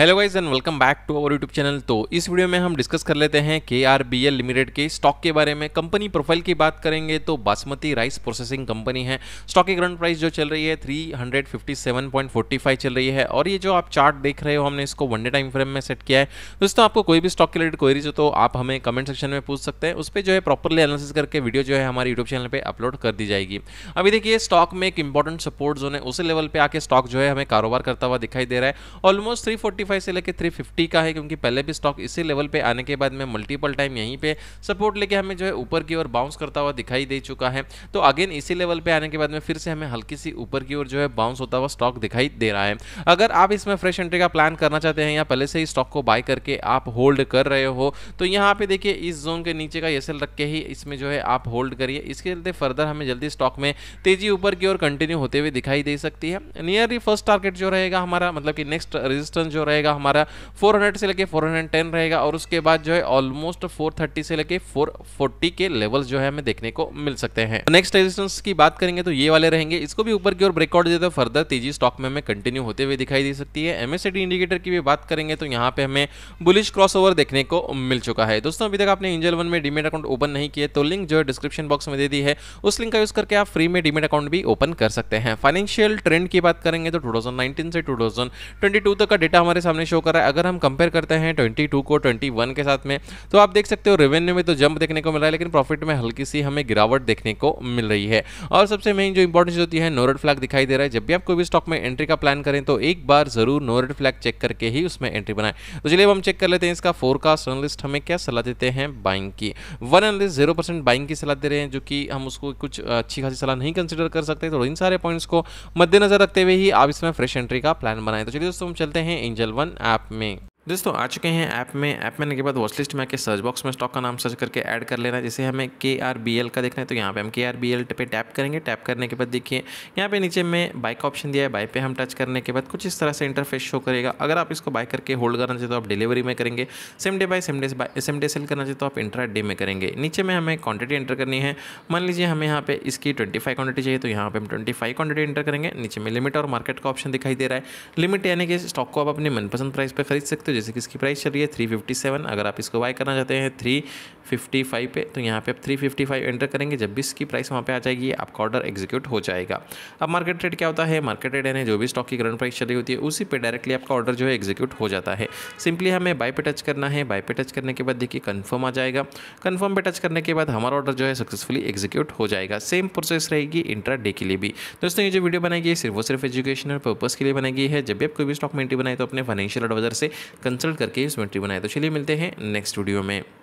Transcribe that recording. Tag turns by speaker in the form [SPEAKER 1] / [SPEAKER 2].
[SPEAKER 1] hello guys and welcome back to our YouTube channel तो इस video में हम डिस्कस कर लेते हैं K R B L limited के स्टॉक के बारे में कंपनी प्रोफाइल की बात करेंगे तो बासमती राइस प्रोसेसिंग कंपनी है स्टॉक की करंट प्राइस जो चल रही है 357.45 चल रही है और ये जो आप चार्ट देख रहे हो हमने इसको वन डे टाइम फ्रेम में सेट किया है दोस्तों आपको कोई भी स्टॉक के रिलेटेड क्वेरीज हो तो आप हमें कमेंट सेक्शन में पूछ सकते हैं उस पर जो है प्रॉपरली एनालिसिस करके वीडियो जो है हमारे यूट्यूब चैनल पर अपलोड कर दी जाएगी अभी देखिए स्टॉक में एक इंपॉर्टेंट सपोर्ट जोन है उसी लेवल पर आके स्टॉक जो है हमें कारोबार करता हुआ दिखाई दे रहा है ऑलमोस्ट थ्री 345 से लेकर 350 का है क्योंकि पहले भी स्टॉक इसी लेवल पे आने के बाद में मल्टीपल टाइम यहीं पे सपोर्ट लेके हमें जो है ऊपर की ओर बाउंस करता हुआ दिखाई दे चुका है तो अगेन इसी लेवल पे आने के बाद में फिर से हमें हल्की सी ऊपर की ओर जो है बाउंस होता हुआ स्टॉक दिखाई दे रहा है अगर आप इसमें फ्रेश एंट्री का प्लान करना चाहते हैं या पहले से ही स्टॉक को बाय करके आप होल्ड कर रहे हो तो यहाँ पे देखिए इस जोन के नीचे का एस रख के ही इसमें जो है आप होल्ड करिए इसके चलते फर्दर हमें जल्दी स्टॉक में तेजी ऊपर की ओर कंटिन्यू होते हुए दिखाई दे सकती है नियरली फर्स्ट टारगेट जो रहेगा हमारा मतलब कि नेक्स्ट रेजिस्टेंस जो रहेगा रहेगा हमारा 400 से लेके 410 रहेगा और उसके बाद जो है ऑलमोस्ट 430 से लेके 440 के लेवल्स जो है हमें देखने को मिल सकते हैं नेक्स्ट रेजिस्टेंस की बात करेंगे तो ये वाले रहेंगे इसको भी ऊपर की ओर ब्रेकआउट देते हैं फर्दर तेजी स्टॉक में हमें कंटिन्यू होते हुए दिखाई दे सकती है एमएसडी इंडिकेटर की भी बात करेंगे तो यहाँ पे हमें बुलिश क्रॉस देखने को मिल चुका है दोस्तों अभी तक आपने इंजल वन में डीमेट अकाउंट ओपन नहीं किया तो लिंक जो है डिस्क्रिप्शन बॉक्स में दे दी है उस लिंक का यूज करके आप फ्री में डीमेट अकाउंट भी ओपन कर सकते हैं फाइनेंशियल ट्रेंड की बात करेंगे तो 2019 से 2022 तक का डेटा हमारे सामने शो कर रहा है अगर हम कंपेयर करते हैं ट्वेंटी को ट्वेंटी के साथ में तो आप देख सकते हो रेवेन्यू में तो जंप देखने को मिल रहा है लेकिन प्रॉफिट में हल्की सी हमें गिरावट देखने को मिल रही है और सबसे मेन जो इंपॉर्टेंस होती है नोरेड फ्लैग दिखाई दे रहा है जब भी आप कोई भी स्टॉक में एंट्री का प्लान करें तो एक बार जरूर नोरेड फ्लैग चेक करके ही उसमें एंट्री बनाए तो चलिए हम चेक कर लेते हैं इसका फोरकास्ट एनलिस्ट हमें क्या सलाह देते हैं बाइंग की one analyst zero percent buying की सलाह दे रहे हैं जो कि हम उसको कुछ अच्छी खासी सलाह नहीं कंसिडर कर सकते तो इन सारे पॉइंट्स को मद्देनजर रखते हुए ही आप इसमें फ्रेश एंट्री का प्लान बनाए तो चलिए दोस्तों हम चलते हैं एंजल वन ऐप में दोस्तों आ चुके हैं ऐप में ऐप में आने के बाद वॉच लिस्ट में आके सर्च बॉक्स में स्टॉक का नाम सर्च करके ऐड कर लेना है जैसे हमें के आर बी एल का देखना है तो यहाँ पे हम के आर बी एल पे टैप करेंगे टैप करने के बाद देखिए यहाँ पे नीचे में बाइक ऑप्शन दिया है बाइक पे हम टच करने के बाद कुछ इस तरह से इंटरफेस शो करेगा अगर आप इसको बाय करके होल्ड करना चाहते तो आप डिलीवरी में करेंगे same day by same day same day sell करना चाहते तो आप इंट्रा डे में करेंगे नीचे में हमें क्वान्टिटी एंटर करनी है मान लीजिए हमें यहाँ पे इसकी ट्वेंटी फाइव चाहिए तो यहाँ पर हम ट्वेंटी फाइव एंटर करेंगे नीचे में लिमिट और मार्केट का ऑप्शन दिखाई दे रहा है लिमिट यानी कि स्टॉक को आप अपने मनपसंद प्राइस पर खरीद सकते सकते हो जैसे कि इसकी प्राइस चल रही है थ्री फिफ्टी सेवन अगर आप इसको बाय करना चाहते हैं थ्री 55 पे तो यहाँ पे आप 355 एंटर करेंगे जब भी इसकी प्राइस वहाँ पे आ जाएगी आपका ऑर्डर एग्जीक्यूट हो जाएगा अब मार्केट ट्रेड क्या होता है मार्केट ट्रेड यानी जो भी स्टॉक की करंट प्राइस चली होती है उसी पे डायरेक्टली आपका ऑर्डर जो है एग्जीक्यूट हो जाता है सिंपली हमें बाय पे टच करना है बाय पे टच करने के बाद देखिए कन्फर्म आ जाएगा कन्फर्म पे टच करने के बाद हमारा ऑर्डर जो है सक्सेसफुली एग्जीक्यूट हो जाएगा सेम प्रोसेस रहेगी इंट्रा डे के लिए भी दोस्तों ये जो वीडियो बनाई गई है सिर्फ और सिर्फ एजुकेशनल पर्पज़ के लिए बनाई गई है जब भी आप कोई भी स्टॉक में एंट्री बनाए तो अपने फाइनेंशियल एडवाइजर से कंसल्ट करके इसमें एंट्री बनाए तो चलिए मिलते हैं नेक्स्ट वीडियो में